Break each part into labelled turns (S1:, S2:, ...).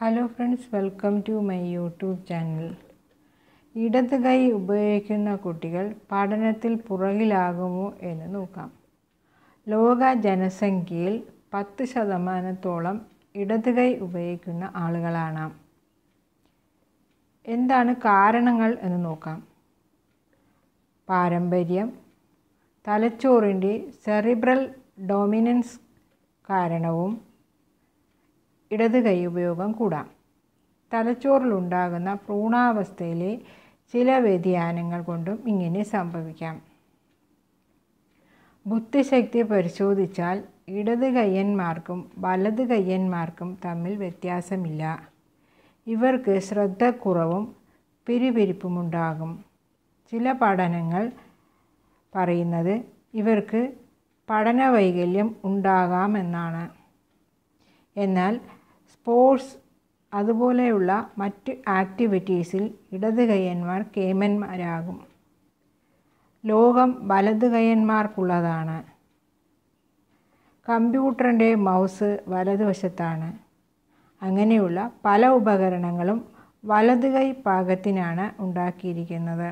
S1: hello friends welcome to my YouTube channel ഇടത് കൈ ഉപയോഗിക്കുന്ന കുട്ടികൾ പഠനത്തിൽ പുറകിലാകുമോ എന്ന് നോക്കാം ലോക ജനസംഖ്യയിൽ പത്ത് ശതമാനത്തോളം ഇടത് കൈ ഉപയോഗിക്കുന്ന ആളുകളാണ് എന്താണ് കാരണങ്ങൾ എന്ന് നോക്കാം പാരമ്പര്യം തലച്ചോറിൻ്റെ സെറിബ്രൽ ഡോമിനൻസ് കാരണവും ഇടത് കൈ ഉപയോഗം കൂടാം തലച്ചോറിലുണ്ടാകുന്ന ഭ്രൂണാവസ്ഥയിലെ ചില വ്യതിയാനങ്ങൾ കൊണ്ടും ഇങ്ങനെ സംഭവിക്കാം ബുദ്ധിശക്തി പരിശോധിച്ചാൽ ഇടത് കയ്യന്മാർക്കും വലത് കയ്യന്മാർക്കും തമ്മിൽ വ്യത്യാസമില്ല ഇവർക്ക് ശ്രദ്ധക്കുറവും പിരിപിരിപ്പുമുണ്ടാകും ചില പഠനങ്ങൾ പറയുന്നത് ഇവർക്ക് പഠന വൈകല്യം ഉണ്ടാകാമെന്നാണ് എന്നാൽ സ്പോർട്സ് അതുപോലെയുള്ള മറ്റ് ആക്ടിവിറ്റീസിൽ ഇടത് കയ്യന്മാർ കേമന്മാരാകും ലോകം വലത് കയ്യന്മാർക്കുള്ളതാണ് കമ്പ്യൂട്ടറിൻ്റെ മൗസ് വലതുവശത്താണ് അങ്ങനെയുള്ള പല ഉപകരണങ്ങളും വലത് കൈ പാകത്തിനാണ് ഉണ്ടാക്കിയിരിക്കുന്നത്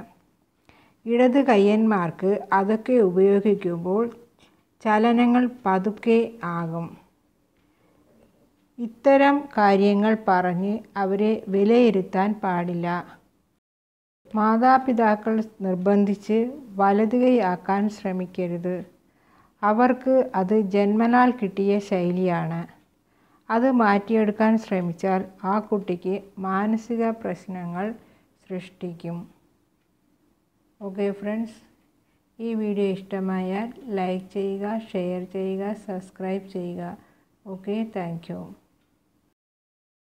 S1: ഇടത് കയ്യന്മാർക്ക് അതൊക്കെ ഉപയോഗിക്കുമ്പോൾ ചലനങ്ങൾ പതുക്കെ ആകും ഇത്തരം കാര്യങ്ങൾ പറഞ്ഞ് അവരെ വിലയിരുത്താൻ പാടില്ല മാതാപിതാക്കൾ നിർബന്ധിച്ച് വലതുകൈയാക്കാൻ ശ്രമിക്കരുത് അവർക്ക് അത് ജന്മനാൽ കിട്ടിയ ശൈലിയാണ് അത് മാറ്റിയെടുക്കാൻ ശ്രമിച്ചാൽ ആ കുട്ടിക്ക് മാനസിക പ്രശ്നങ്ങൾ സൃഷ്ടിക്കും ഓക്കെ ഫ്രണ്ട്സ് ഈ വീഡിയോ ഇഷ്ടമായാൽ ലൈക്ക് ചെയ്യുക ഷെയർ ചെയ്യുക സബ്സ്ക്രൈബ് ചെയ്യുക ഓക്കെ താങ്ക്